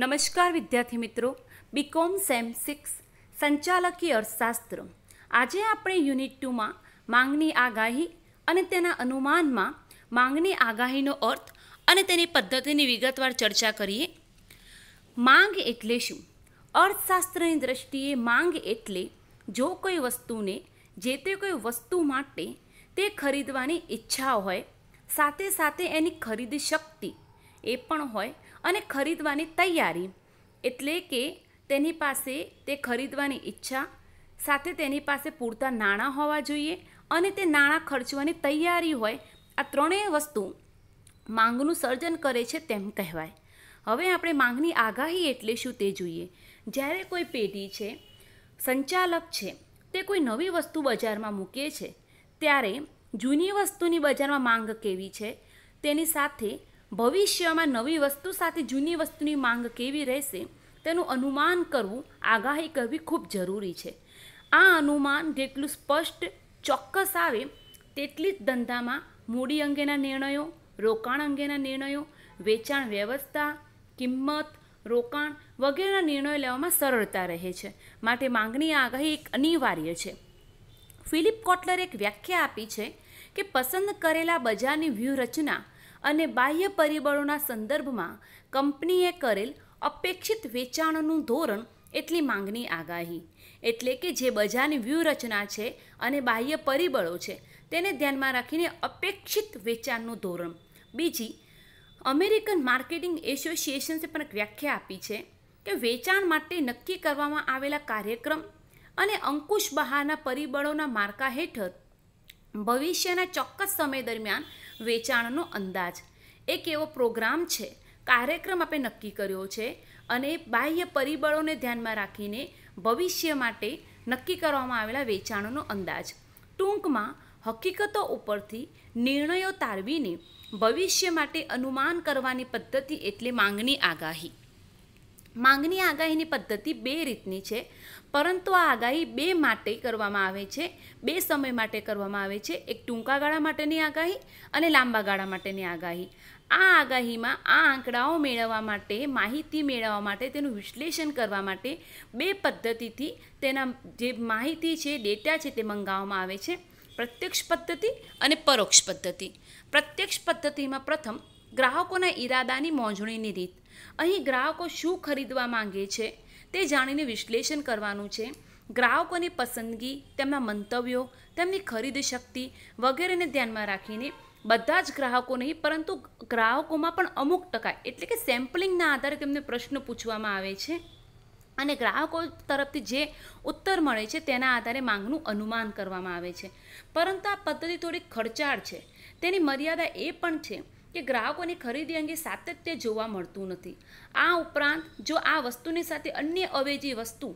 નમસ્કાર વિદ્યાર્થી મિત્રો બીકોમ સેમ સિક્સ સંચાલકીય અર્થશાસ્ત્ર આજે આપણે યુનિટ ટુમાં માંગની આગાહી અને તેના અનુમાનમાં માંગની આગાહીનો અર્થ અને તેની પદ્ધતિની વિગતવાર ચર્ચા કરીએ માંગ એટલે શું અર્થશાસ્ત્રની દ્રષ્ટિએ માંગ એટલે જો કોઈ વસ્તુને જે તે કોઈ વસ્તુ માટે તે ખરીદવાની ઈચ્છા હોય સાથે સાથે એની ખરીદી શક્તિ એ પણ હોય અને ખરીદવાની તૈયારી એટલે કે તેની પાસે તે ખરીદવાની ઈચ્છા સાથે તેની પાસે પૂરતા નાણાં હોવા જોઈએ અને તે નાણાં ખર્ચવાની તૈયારી હોય આ ત્રણેય વસ્તુ માંગનું સર્જન કરે છે તેમ કહેવાય હવે આપણે માંગની આગાહી એટલે શું તે જોઈએ જ્યારે કોઈ પેઢી છે સંચાલક છે તે કોઈ નવી વસ્તુ બજારમાં મૂકે છે ત્યારે જૂની વસ્તુની બજારમાં માંગ કેવી છે તેની સાથે ભવિષ્યમાં નવી વસ્તુ સાથે જૂની વસ્તુની માંગ કેવી રહેશે તેનું અનુમાન કરવું આગાહી કરવી ખૂબ જરૂરી છે આ અનુમાન જેટલું સ્પષ્ટ ચોક્કસ આવે તેટલી જ ધંધામાં મૂડી અંગેના નિર્ણયો રોકાણ અંગેના નિર્ણયો વેચાણ વ્યવસ્થા કિંમત રોકાણ વગેરેના નિર્ણયો લેવામાં સરળતા રહે છે માટે માંગની આગાહી એક અનિવાર્ય છે ફિલિપ કોટલર એક વ્યાખ્યા આપી છે કે પસંદ કરેલા બજારની વ્યૂહરચના અને બાહ્ય પરિબળોના સંદર્ભમાં કંપનીએ કરેલ અપેક્ષિત વેચાણનું ધોરણ એટલી માંગની આગાહી એટલે કે જે બજારની વ્યૂહરચના છે અને બાહ્ય પરિબળો છે તેને ધ્યાનમાં રાખીને અપેક્ષિત વેચાણનું ધોરણ બીજી અમેરિકન માર્કેટિંગ એસોસિએશન્સે પણ વ્યાખ્યા આપી છે કે વેચાણ માટે નક્કી કરવામાં આવેલા કાર્યક્રમ અને અંકુશ બહારના પરિબળોના માર્કા હેઠળ ભવિષ્યના ચોક્કસ સમય દરમિયાન વેચાણનો અંદાજ એક એવો પ્રોગ્રામ છે કાર્યક્રમ આપણે નક્કી કર્યો છે અને બાહ્ય પરિબળોને ધ્યાનમાં રાખીને ભવિષ્ય માટે નક્કી કરવામાં આવેલા વેચાણનો અંદાજ ટૂંકમાં હકીકતો ઉપરથી નિર્ણયો તારવીને ભવિષ્ય માટે અનુમાન કરવાની પદ્ધતિ એટલે માંગની આગાહી માંગની આગાહીની પદ્ધતિ બે રીતની છે પરંતુ આ આગાહી બે માટે કરવામાં આવે છે બે સમય માટે કરવામાં આવે છે એક ટૂંકા ગાળા માટેની આગાહી અને લાંબા ગાળા માટેની આગાહી આ આગાહીમાં આ આંકડાઓ મેળવવા માટે માહિતી મેળવવા માટે તેનું વિશ્લેષણ કરવા માટે બે પદ્ધતિથી તેના જે માહિતી છે ડેટા છે તે મંગાવવામાં આવે છે પ્રત્યક્ષ પદ્ધતિ અને પરોક્ષ પદ્ધતિ પ્રત્યક્ષ પદ્ધતિમાં પ્રથમ ગ્રાહકોના ઈરાદાની મોજણીની રીત અહીં ગ્રાહકો શું ખરીદવા માંગે છે તે જાણીને વિશ્લેષણ કરવાનું છે ગ્રાહકોની પસંદગી તેમના મંતવ્યો તેમની ખરીદ શક્તિ વગેરેને ધ્યાનમાં રાખીને બધા જ ગ્રાહકો નહીં પરંતુ ગ્રાહકોમાં પણ અમુક ટકા એટલે કે સેમ્પલિંગના આધારે તેમને પ્રશ્ન પૂછવામાં આવે છે અને ગ્રાહકો તરફથી જે ઉત્તર મળે છે તેના આધારે માંગનું અનુમાન કરવામાં આવે છે પરંતુ આ પદ્ધતિ થોડી ખર્ચાળ છે તેની મર્યાદા એ પણ છે કે ગ્રાહકોની ખરીદી અંગે સાતત્ય જોવા મળતું નથી આ ઉપરાંત જો આ વસ્તુની સાથે અન્ય અવેજી વસ્તુ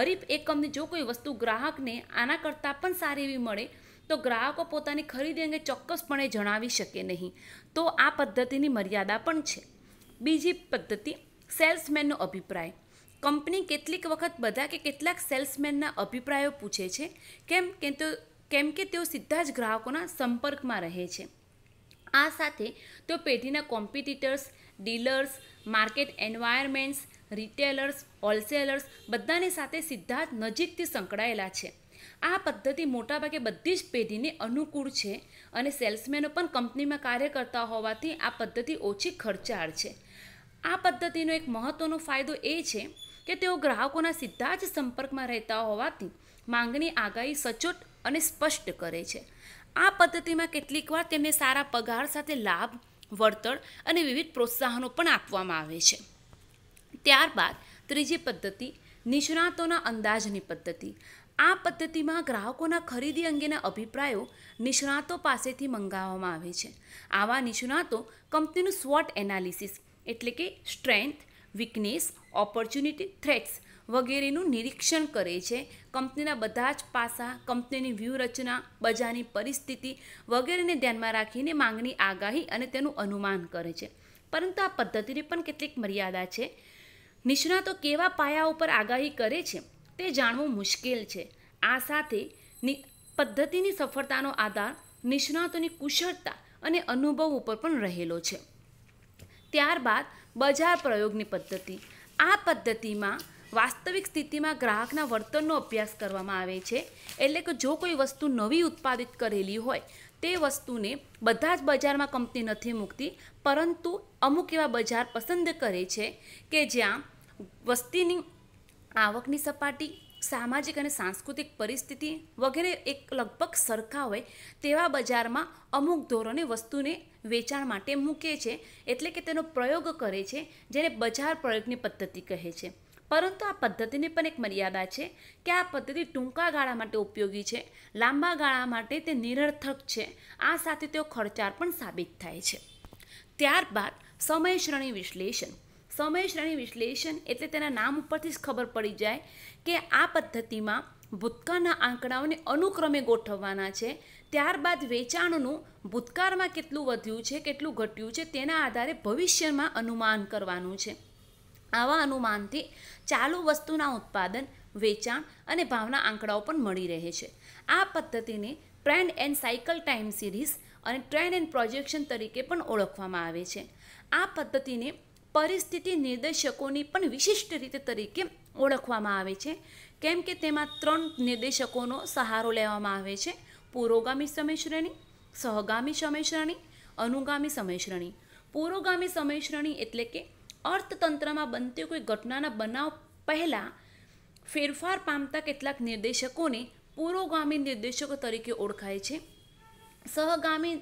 હરીફ એકમની જો કોઈ વસ્તુ ગ્રાહકને આના કરતાં પણ સારી એવી મળે તો ગ્રાહકો પોતાની ખરીદી અંગે ચોક્કસપણે જણાવી શકે નહીં તો આ પદ્ધતિની મર્યાદા પણ છે બીજી પદ્ધતિ સેલ્સમેનનો અભિપ્રાય કંપની કેટલીક વખત બધા કે કેટલાક સેલ્સમેનના અભિપ્રાયો પૂછે છે કેમ કે તો કેમ કે તેઓ સીધા જ ગ્રાહકોના સંપર્કમાં રહે છે આ સાથે તેઓ પેઢીના competitors dealers market environments retailers wholesalers બધાની સાથે સીધા જ નજીકથી સંકળાયેલા છે આ પદ્ધતિ મોટાભાગે બધી જ પેઢીને અનુકૂળ છે અને સેલ્સમેનો પણ કંપનીમાં કાર્ય કરતા હોવાથી આ પદ્ધતિ ઓછી ખર્ચાળ છે આ પદ્ધતિનો એક મહત્ત્વનો ફાયદો એ છે કે તેઓ ગ્રાહકોના સીધા જ સંપર્કમાં રહેતા હોવાથી માંગની આગાહી સચોટ અને સ્પષ્ટ કરે છે આ પદ્ધતિમાં કેટલીકવાર તેમને સારા પગાર સાથે લાભ વળતર અને વિવિધ પ્રોત્સાહનો પણ આપવામાં આવે છે ત્યારબાદ ત્રીજી પદ્ધતિ નિષ્ણાતોના અંદાજની પદ્ધતિ આ પદ્ધતિમાં ગ્રાહકોના ખરીદી અંગેના અભિપ્રાયો નિષ્ણાતો પાસેથી મંગાવવામાં આવે છે આવા નિષ્ણાતો કંપનીનું સ્વોટ એનાલિસિસ એટલે કે સ્ટ્રેન્થ વીકનેસ ઓપોર્ચ્યુનિટી થ્રેટ્સ વગેરેનું નિરીક્ષણ કરે છે કંપનીના બધા જ પાસા કંપનીની વ્યૂહરચના બજારની પરિસ્થિતિ વગેરેને ધ્યાનમાં રાખીને માંગની આગાહી અને તેનું અનુમાન કરે છે પરંતુ આ પદ્ધતિની પણ કેટલીક મર્યાદા છે નિષ્ણાતો કેવા પાયા ઉપર આગાહી કરે છે તે જાણવું મુશ્કેલ છે આ સાથે પદ્ધતિની સફળતાનો આધાર નિષ્ણાતોની કુશળતા અને અનુભવ ઉપર પણ રહેલો છે ત્યારબાદ બજાર પ્રયોગની પદ્ધતિ આ પદ્ધતિમાં વાસ્તવિક સ્થિતિમાં ગ્રાહકના વર્તનનો અભ્યાસ કરવામાં આવે છે એટલે કે જો કોઈ વસ્તુ નવી ઉત્પાદિત કરેલી હોય તે વસ્તુને બધા જ બજારમાં કંપની નથી મૂકતી પરંતુ અમુક એવા બજાર પસંદ કરે છે કે જ્યાં વસ્તીની આવકની સપાટી સામાજિક અને સાંસ્કૃતિક પરિસ્થિતિ વગેરે એક લગભગ સરખા હોય તેવા બજારમાં અમુક ધોરણે વસ્તુને વેચાણ માટે મૂકે છે એટલે કે તેનો પ્રયોગ કરે છે જેને બજાર પ્રયોગની પદ્ધતિ કહે છે પરંતુ આ પદ્ધતિની પણ એક મર્યાદા છે કે આ પદ્ધતિ ટૂંકા ગાળા માટે ઉપયોગી છે લાંબા ગાળા માટે તે નિરર્થક છે આ સાથે તેઓ ખર્ચાળ પણ સાબિત થાય છે ત્યારબાદ સમય શ્રેણી વિશ્લેષણ સમય શ્રેણી વિશ્લેષણ એટલે તેના નામ ઉપરથી જ ખબર પડી જાય કે આ પદ્ધતિમાં ભૂતકાળના આંકડાઓને અનુક્રમે ગોઠવવાના છે ત્યારબાદ વેચાણનું ભૂતકાળમાં કેટલું વધ્યું છે કેટલું ઘટ્યું છે તેના આધારે ભવિષ્યમાં અનુમાન કરવાનું છે આવા અનુમાનથી ચાલુ વસ્તુના ઉત્પાદન વેચાણ અને ભાવના આંકડાઓ પણ મળી રહે છે આ પદ્ધતિને trend and cycle time series અને ટ્રેન્ડ એન્ડ પ્રોજેક્શન તરીકે પણ ઓળખવામાં આવે છે આ પદ્ધતિને પરિસ્થિતિ નિર્દેશકોની પણ વિશિષ્ટ રીતે તરીકે ઓળખવામાં આવે છે કેમ કે તેમાં ત્રણ નિર્દેશકોનો સહારો લેવામાં આવે છે પુરોગામી સમય શ્રેણી સહગામી સમયશ્રેણી અનુગામી સમયશ્રેણી શ્રેણી પુરોગામી સમય શ્રેણી એટલે કે અર્થતંત્રમાં બનતી કોઈ ઘટનાના બનાવ પહેલાં ફેરફાર પામતા કેટલાક નિર્દેશકોને પુરોગામી નિર્દેશકો તરીકે ઓળખાય છે સહગામી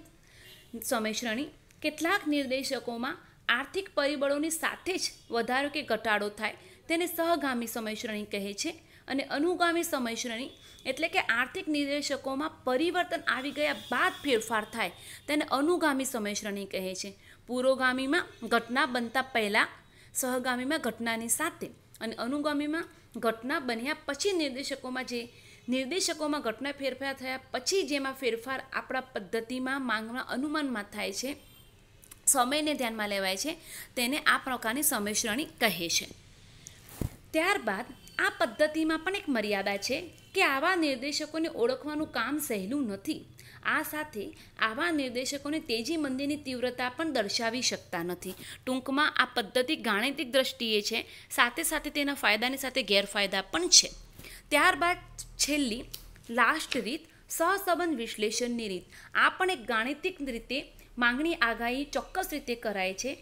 સમયશ્રેણી કેટલાક નિર્દેશકોમાં આર્થિક પરિબળોની સાથે જ વધારો કે ઘટાડો થાય તેને સહગામી સમયશ્રેણી કહે છે અને અનુગામી સમયશ્રેણી એટલે કે આર્થિક નિર્દેશકોમાં પરિવર્તન આવી ગયા બાદ ફેરફાર થાય તેને અનુગામી સમયશ્રેણી કહે છે પુરોગામીમાં ઘટના બનતા પહેલાં સહગામીમાં ઘટનાની સાથે અને અનુગામીમાં ઘટના બન્યા પછી નિર્દેશકોમાં જે નિર્દેશકોમાં ઘટના ફેરફાર થયા પછી જેમાં ફેરફાર આપણા પદ્ધતિમાં માંગના અનુમાનમાં થાય છે સમયને ધ્યાનમાં લેવાય છે તેને આ પ્રકારની સમય શ્રેણી કહે છે ત્યારબાદ આ પદ્ધતિમાં પણ એક મર્યાદા છે કે આવા નિર્દેશકોને ઓળખવાનું કામ સહેલું નથી આ સાથે આવા નિર્દેશકોને તેજી મંદીની તીવ્રતા પણ દર્શાવી શકતા નથી ટૂંકમાં આ પદ્ધતિ ગાણિતિક દ્રષ્ટિએ છે સાથે સાથે તેના ફાયદાની સાથે ગેરફાયદા પણ છે ત્યારબાદ છેલ્લી લાસ્ટ રીત સહસંબંધ વિશ્લેષણની રીત આ પણ એક ગાણિતિક રીતે માંગણી આગાહી ચોક્કસ રીતે કરાય છે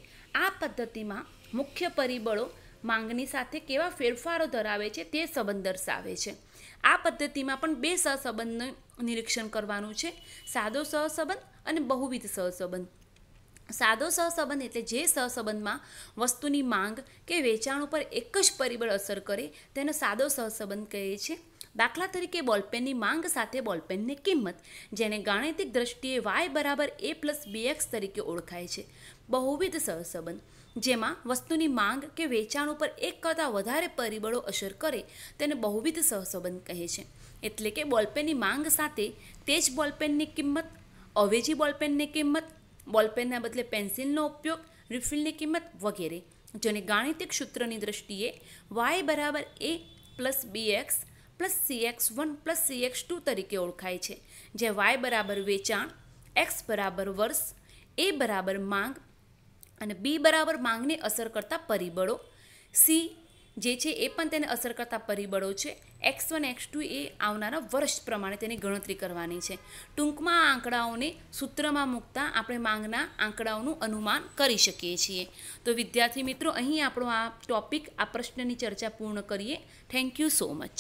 આ પદ્ધતિમાં મુખ્ય પરિબળો માંગની સાથે કેવા ફેરફારો ધરાવે છે તે સંબંધ દર્શાવે છે આ પદ્ધતિમાં પણ બે સહસંબંધનું નિરીક્ષણ કરવાનું છે સાદો સહસંબંધ અને બહુવિધ સહસંબંધ સાદો સહસંબંધ એટલે જે સહસંબંધમાં વસ્તુની માંગ કે વેચાણ ઉપર એક જ પરિબળ અસર કરે તેને સાદો સહસંબંધ કહે છે દાખલા તરીકે બોલપેનની માંગ સાથે બોલપેનની કિંમત જેને ગાણિતિક દ્રષ્ટિએ વાય બરાબર એ પ્લસ એક્સ તરીકે ઓળખાય છે બહુવિધ સહસંબંધ જેમાં વસ્તુની માંગ કે વેચાણ ઉપર એક કરતાં વધારે પરિબળો અસર કરે તેને બહુવિધ સહસંબંધ કહે છે એટલે કે બોલપેનની માંગ સાથે તે જ બોલપેનની કિંમત અવેજી બોલપેનની કિંમત બોલપેનના બદલે પેન્સિલનો ઉપયોગ રિફિલની કિંમત વગેરે જેને ગાણિતિક સૂત્રની દ્રષ્ટિએ વાય બરાબર A plus B X plus C X one plus C X two તરીકે ઓળખાય છે જે વાય બરાબર વેચાણ એક્સ બરાબર વર્ષ એ બરાબર માંગ અને બી બરાબર માંગને અસર કરતા પરિબળો સી જે છે એ પણ તેને અસર કરતા પરિબળો છે એક્સ વન એક્સ ટુ એ આવનારા વર્ષ પ્રમાણે તેની ગણતરી કરવાની છે ટૂંકમાં આ આંકડાઓને સૂત્રમાં મૂકતા આપણે માંગના આંકડાઓનું અનુમાન કરી શકીએ છીએ તો વિદ્યાર્થી મિત્રો અહીં આપણો આ ટોપિક આ પ્રશ્નની ચર્ચા પૂર્ણ કરીએ થેન્ક યુ સો મચ